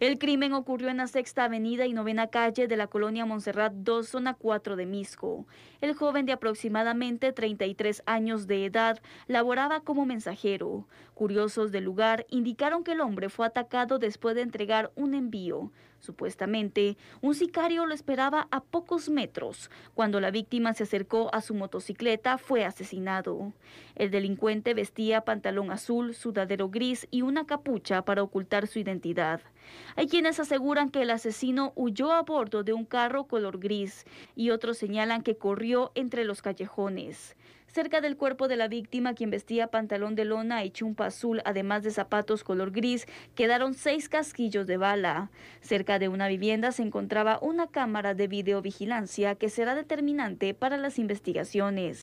El crimen ocurrió en la sexta avenida y novena calle de la colonia Montserrat 2, zona 4 de Misco. El joven de aproximadamente 33 años de edad laboraba como mensajero. Curiosos del lugar indicaron que el hombre fue atacado después de entregar un envío. Supuestamente, un sicario lo esperaba a pocos metros. Cuando la víctima se acercó a su motocicleta, fue asesinado. El delincuente vestía pantalón azul, sudadero gris y una capucha para ocultar su identidad. Hay quienes aseguran que el asesino huyó a bordo de un carro color gris y otros señalan que corrió entre los callejones. Cerca del cuerpo de la víctima, quien vestía pantalón de lona y chumpa azul, además de zapatos color gris, quedaron seis casquillos de bala. Cerca de una vivienda se encontraba una cámara de videovigilancia que será determinante para las investigaciones.